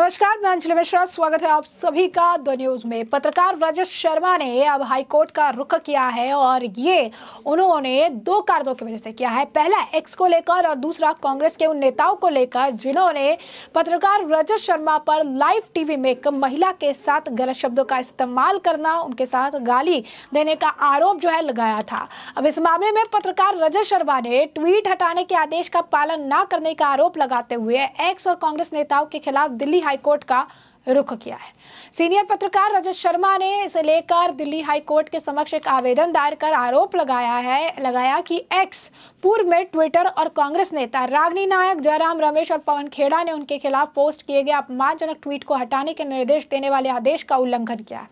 नमस्कार मैं अंजलि मिश्रा स्वागत है आप सभी का द न्यूज में पत्रकार रजत शर्मा ने अब हाईकोर्ट का रुख किया है और ये उन्होंने दो कारणों की वजह से किया है पहला एक्स को लेकर और दूसरा कांग्रेस के उन नेताओं को लेकर जिन्होंने पत्रकार रजत शर्मा पर लाइव टीवी में एक महिला के साथ गलत शब्दों का इस्तेमाल करना उनके साथ गाली देने का आरोप जो है लगाया था अब इस मामले में पत्रकार रजत शर्मा ने ट्वीट हटाने के आदेश का पालन न करने का आरोप लगाते हुए एक्स और कांग्रेस नेताओं के खिलाफ दिल्ली हाईकोर्ट का रुख किया है सीनियर पत्रकार रजत शर्मा ने इसे लेकर दिल्ली कोर्ट के समक्ष एक आवेदन दायर कर आरोप लगाया है लगाया कि एक्स पूर्व में ट्विटर और कांग्रेस नेता रागनी नायक जयराम रमेश और पवन खेड़ा ने उनके खिलाफ पोस्ट किए गए अपमानजनक ट्वीट को हटाने के निर्देश देने वाले आदेश का उल्लंघन किया है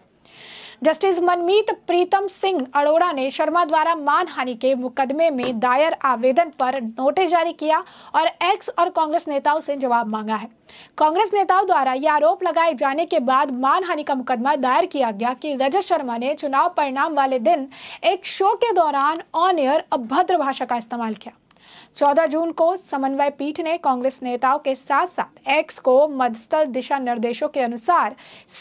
जस्टिस मनमीत प्रीतम सिंह अरोड़ा ने शर्मा द्वारा मानहानि के मुकदमे में दायर आवेदन पर नोटिस जारी किया और एक्स और कांग्रेस नेताओं से जवाब मांगा है कांग्रेस नेताओं द्वारा यह आरोप लगाए जाने के बाद मानहानि का मुकदमा दायर किया गया कि रजत शर्मा ने चुनाव परिणाम वाले दिन एक शो के दौरान ऑन एयर अभद्र भाषा का इस्तेमाल किया 14 जून को समन्वय पीठ ने कांग्रेस नेताओं के साथ साथ एक्स को मध्यस्थल दिशा निर्देशों के अनुसार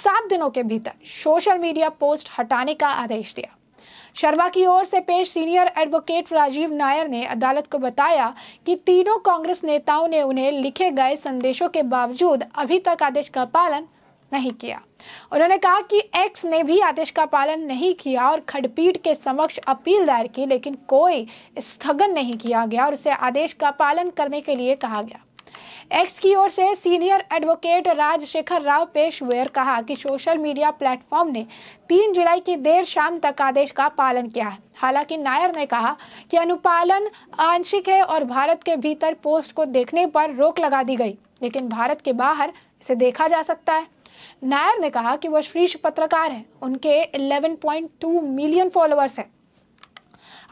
सात दिनों के भीतर सोशल मीडिया पोस्ट हटाने का आदेश दिया शर्मा की ओर से पेश सीनियर एडवोकेट राजीव नायर ने अदालत को बताया कि तीनों कांग्रेस नेताओं ने उन्हें लिखे गए संदेशों के बावजूद अभी तक आदेश का पालन नहीं किया उन्होंने कहा कि एक्स ने भी आदेश का पालन नहीं किया और खडपीठ के समक्ष अपील दायर की लेकिन कोई स्थगन नहीं किया गया और उसे आदेश का पालन करने के लिए कहा गया एक्स की ओर से सीनियर एडवोकेट राजशेखर राव पेश वेयर कहा कि सोशल मीडिया प्लेटफॉर्म ने 3 जुलाई की देर शाम तक आदेश का पालन किया है हालांकि नायर ने कहा कि अनुपालन आंशिक है और भारत के भीतर पोस्ट को देखने पर रोक लगा दी गई लेकिन भारत के बाहर इसे देखा जा सकता है नायर ने कहा कि वह शीर्ष पत्रकार हैं उनके 11.2 मिलियन फॉलोअर्स हैं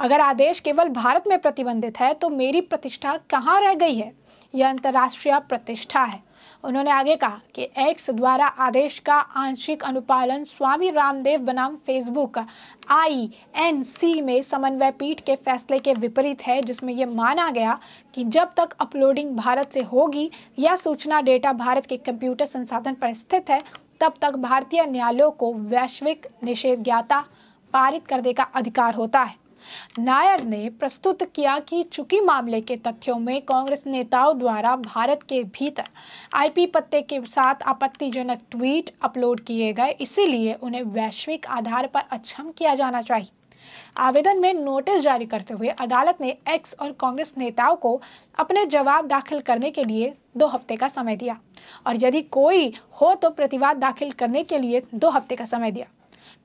अगर आदेश केवल भारत में प्रतिबंधित है तो मेरी प्रतिष्ठा कहाँ रह गई है यह अंतर्राष्ट्रीय प्रतिष्ठा है उन्होंने आगे कहा कि एक्स द्वारा आदेश का आंशिक अनुपालन स्वामी रामदेव बनाम फेसबुक आई एन सी में समन्वय पीठ के फैसले के विपरीत है जिसमें यह माना गया कि जब तक अपलोडिंग भारत से होगी या सूचना डेटा भारत के कंप्यूटर संसाधन पर स्थित है तब तक भारतीय न्यायालयों को वैश्विक निषेधज्ञाता पारित करने का अधिकार होता है नायर ने प्रस्तुत किया कि चुकी मामले के तथ्यों में कांग्रेस नेताओं द्वारा भारत के भीतर आईपी पत्ते के साथ आपत्तिजनक ट्वीट अपलोड किए गए इसीलिए उन्हें वैश्विक आधार पर अक्षम किया जाना चाहिए आवेदन में नोटिस जारी करते हुए अदालत ने एक्स और कांग्रेस नेताओं को अपने जवाब दाखिल करने के लिए दो हफ्ते का समय दिया और यदि कोई हो तो प्रतिवाद दाखिल करने के लिए दो हफ्ते का समय दिया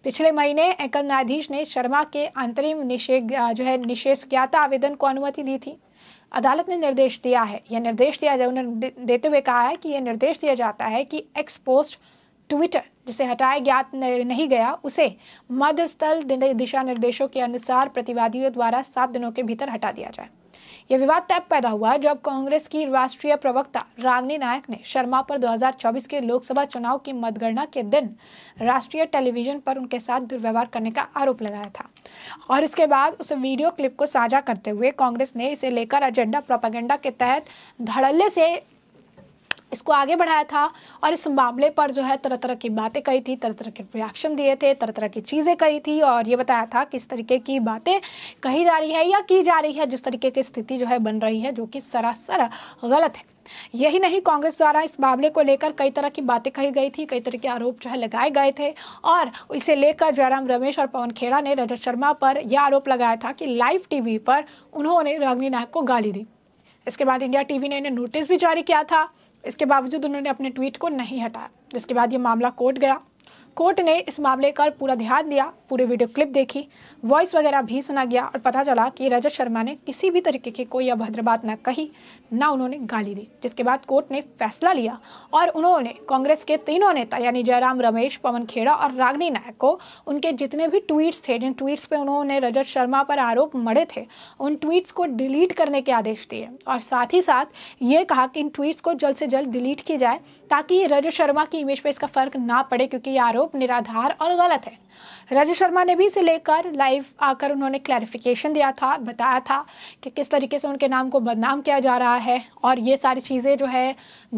पिछले महीने एकल न्यायाधीश ने शर्मा के अंतरिम निषेध जो है निषेध ज्ञाता आवेदन को अनुमति दी थी अदालत ने निर्देश दिया है यह निर्देश दिया जाए उन्होंने देते हुए कहा है कि यह निर्देश दिया जाता है कि एक्स पोस्ट ट्विटर जिसे हटाया ज्ञात नहीं गया उसे मध्यस्थल दिशा निर्देशों के अनुसार प्रतिवादियों द्वारा सात दिनों के भीतर हटा दिया जाए यह विवाद तब पैदा हुआ जब कांग्रेस की राष्ट्रीय प्रवक्ता रागनी नायक ने शर्मा पर 2024 के लोकसभा चुनाव की मतगणना के दिन राष्ट्रीय टेलीविजन पर उनके साथ दुर्व्यवहार करने का आरोप लगाया था और इसके बाद उस वीडियो क्लिप को साझा करते हुए कांग्रेस ने इसे लेकर एजेंडा प्रोपागेंडा के तहत धड़ल्ले से इसको आगे बढ़ाया था और इस मामले पर जो है तरह तरह की बातें कही थी तरह तरह के रिएक्शन दिए थे तरह तरह की चीज़ें कही थी और ये बताया था किस तरीके की बातें कही जा रही है या की जा रही है जिस तरीके की स्थिति जो है बन रही है जो कि सरासर गलत है यही नहीं कांग्रेस द्वारा इस मामले को लेकर कई तरह की बातें कही गई थी कई तरह के आरोप जो है लगाए गए थे और इसे लेकर जयराम रमेश और पवन खेड़ा ने रजत शर्मा पर यह आरोप लगाया था कि लाइव टीवी पर उन्होंने रागनी नायक को गाली दी इसके बाद इंडिया टीवी ने इन्हें नोटिस भी जारी किया था इसके बावजूद उन्होंने अपने ट्वीट को नहीं हटाया जिसके बाद ये मामला कोर्ट गया कोर्ट ने इस मामले पर पूरा ध्यान दिया पूरे वीडियो क्लिप देखी वॉइस वगैरह भी सुना गया और पता चला कि रजत शर्मा ने किसी भी तरीके की कोई अभद्र बात न कही ना उन्होंने गाली दी जिसके बाद कोर्ट ने फैसला लिया और उन्होंने कांग्रेस के तीनों नेता यानी जयराम रमेश पवन खेड़ा और रागनी नायक को उनके जितने भी ट्वीट्स थे जिन ट्वीट्स पर उन्होंने रजत शर्मा पर आरोप मड़े थे उन ट्वीट्स को डिलीट करने के आदेश दिए और साथ ही साथ ये कहा कि इन ट्वीट्स को जल्द से जल्द डिलीट किया जाए ताकि रजत शर्मा की इमेज पर इसका फर्क ना पड़े क्योंकि ये आरोप आरोप निराधार और गलत है राजू शर्मा ने भी इसे लेकर लाइव आकर उन्होंने क्लैरिफिकेशन दिया था बताया था कि किस तरीके से उनके नाम को बदनाम किया जा रहा है और ये सारी चीज़ें जो है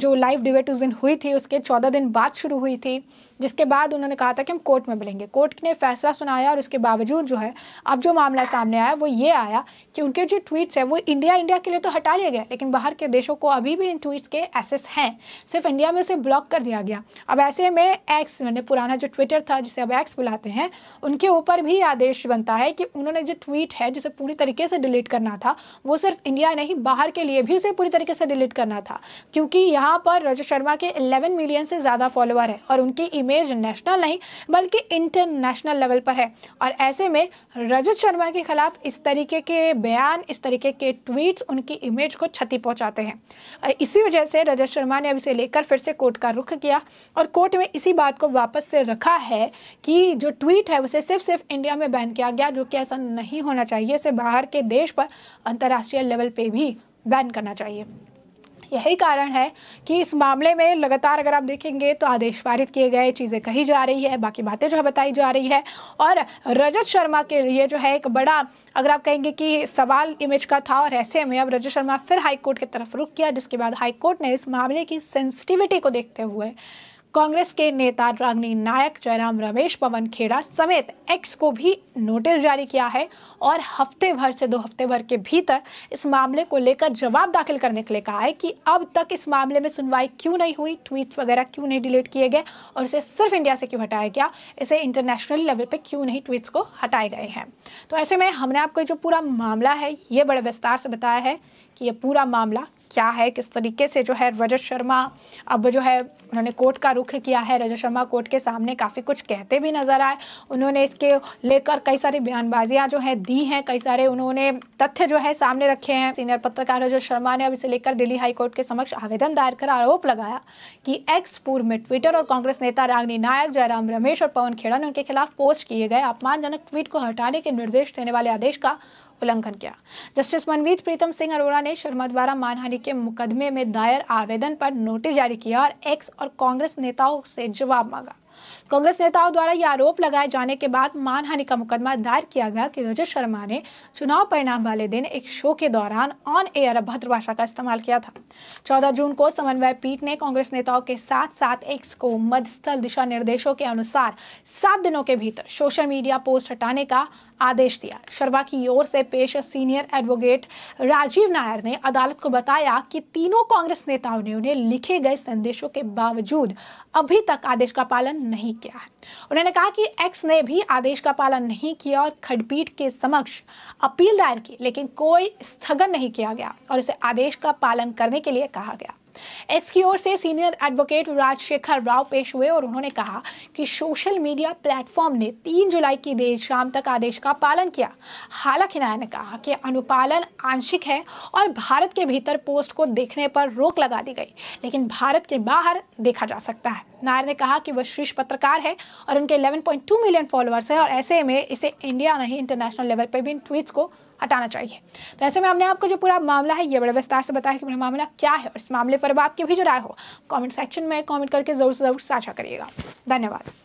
जो लाइव डिबेट उस दिन हुई थी उसके चौदह दिन बाद शुरू हुई थी जिसके बाद उन्होंने कहा था कि हम कोर्ट में मिलेंगे कोर्ट ने फैसला सुनाया और उसके बावजूद जो है अब जो मामला सामने आया वो ये आया कि उनके जो ट्वीट्स है वो इंडिया इंडिया के लिए तो हटा लिए गए लेकिन बाहर के देशों को अभी भी इन ट्वीट्स के एसेस हैं सिर्फ इंडिया में उसे ब्लॉक कर दिया गया अब ऐसे में एक्स मैंने पुराना जो ट्विटर था जिसे अब एक्स बुलाते हैं उनके ऊपर भी आदेश बनता है कि उन्होंने जो ट्वीट है जिसे पूरी तरीके से डिलीट करना था वो सिर्फ इंडिया नहीं बाहर के लिए भी उसे पूरी तरीके से डिलीट करना था क्योंकि यहाँ जहां पर रजत शर्मा के 11 मिलियन से ज़्यादा फॉलोअर है और उनकी इमेज नेशनल नहीं बल्कि इंटरनेशनल लेवल पर है और ऐसे में रजत शर्मा के खिलाफ इस तरीके के बयान इस तरीके के ट्वीट्स उनकी इमेज को क्षति पहुंचाते हैं इसी वजह से रजत शर्मा ने अब इसे लेकर फिर से कोर्ट का रुख किया और कोर्ट में इसी बात को वापस से रखा है कि जो ट्वीट है उसे सिर्फ सिर्फ इंडिया में बैन किया गया जो कि ऐसा नहीं होना चाहिए इसे बाहर के देश पर अंतर्राष्ट्रीय लेवल पे भी बैन करना चाहिए यही कारण है कि इस मामले में लगातार अगर आप देखेंगे तो आदेश पारित किए गए चीज़ें कही जा रही है बाकी बातें जो है बताई जा रही है और रजत शर्मा के लिए जो है एक बड़ा अगर आप कहेंगे कि सवाल इमेज का था और ऐसे में अब रजत शर्मा फिर हाईकोर्ट की तरफ रुक किया जिसके बाद हाईकोर्ट ने इस मामले की सेंसिटिविटी को देखते हुए कांग्रेस के नेता रागनी नायक जयराम रमेश पवन खेड़ा समेत एक्स को भी नोटिस जारी किया है और हफ्ते भर से दो हफ्ते भर के भीतर इस मामले को लेकर जवाब दाखिल करने के लिए कहा है कि अब तक इस मामले में सुनवाई क्यों नहीं हुई ट्वीट वगैरह क्यों नहीं डिलीट किए गए और इसे सिर्फ इंडिया से क्यों हटाया गया इसे इंटरनेशनल लेवल पर क्यों नहीं ट्वीट्स को हटाए गए हैं तो ऐसे में हमने आपको जो पूरा मामला है ये बड़े विस्तार से बताया है कि ये पूरा मामला क्या है किस तरीके से जो है रजत शर्मा अब जो है उन्होंने कोर्ट का रुख किया है रजत शर्मा कोर्ट के सामने काफ़ी कुछ कहते भी नज़र आए उन्होंने इसके लेकर कई सारी बयानबाजियां जो है दी हैं कई सारे उन्होंने तथ्य जो है सामने रखे हैं सीनियर पत्रकार रजत शर्मा ने अब इसे लेकर दिल्ली हाई कोर्ट के समक्ष आवेदन दायर कर आरोप लगाया कि एक्स पूर्व में ट्विटर और कांग्रेस नेता रागनी नायक जयराम रमेश और पवन खेड़ा ने उनके खिलाफ पोस्ट किए गए अपमानजनक ट्वीट को हटाने के निर्देश देने वाले आदेश का उल्लंघन किया जस्टिस मनवीत प्रीतम सिंह अरोड़ा ने शर्मा द्वारा मानहानि के मुकदमे में दायर आवेदन पर नोटिस जारी किया और एक्स और कांग्रेस नेताओं से जवाब मांगा कांग्रेस नेताओं द्वारा यह आरोप लगाए जाने के बाद मानहानि का मुकदमा दायर किया गया कि रजत शर्मा ने चुनाव परिणाम वाले दिन एक शो के दौरान ऑन एयर अभद्र भाषा का इस्तेमाल किया था चौदह जून को समन्वय पीठ ने कांग्रेस नेताओं के साथ साथ एक्स को मध्यस्थल दिशा निर्देशों के अनुसार सात दिनों के भीतर सोशल मीडिया पोस्ट हटाने का आदेश दिया शर्मा की ओर से पेश सीनियर एडवोकेट राजीव नायर ने अदालत को बताया कि तीनों कांग्रेस नेताओं ने उन्हें लिखे गए संदेशों के बावजूद अभी तक आदेश का पालन नहीं किया है उन्होंने कहा कि एक्स ने भी आदेश का पालन नहीं किया और खंडपीठ के समक्ष अपील दायर की लेकिन कोई स्थगन नहीं किया गया और उसे आदेश का पालन करने के लिए कहा गया एक्स की ओर से सीनियर एडवोकेट राजशेखर राव पेश हुए और उन्होंने कहा कि सोशल मीडिया प्लेटफॉर्म ने 3 जुलाई की देर शाम तक आदेश का पालन किया हालांकि नाया ने कहा कि अनुपालन आंशिक है और भारत के भीतर पोस्ट को देखने पर रोक लगा दी गई लेकिन भारत के बाहर देखा जा सकता है नायर ने कहा कि वह शीर्ष पत्रकार है और उनके 11.2 मिलियन फॉलोअर्स हैं और ऐसे में इसे इंडिया नहीं इंटरनेशनल लेवल पर भी इन ट्वीट्स को हटाना चाहिए तो ऐसे में हमने आपको जो पूरा मामला है ये बड़े विस्तार से बताया कि पूरा मामला क्या है और इस मामले पर अब आपकी भी जो राय हो कॉमेंट सेक्शन में कॉमेंट करके ज़रूर से ज़रूर साझा करिएगा धन्यवाद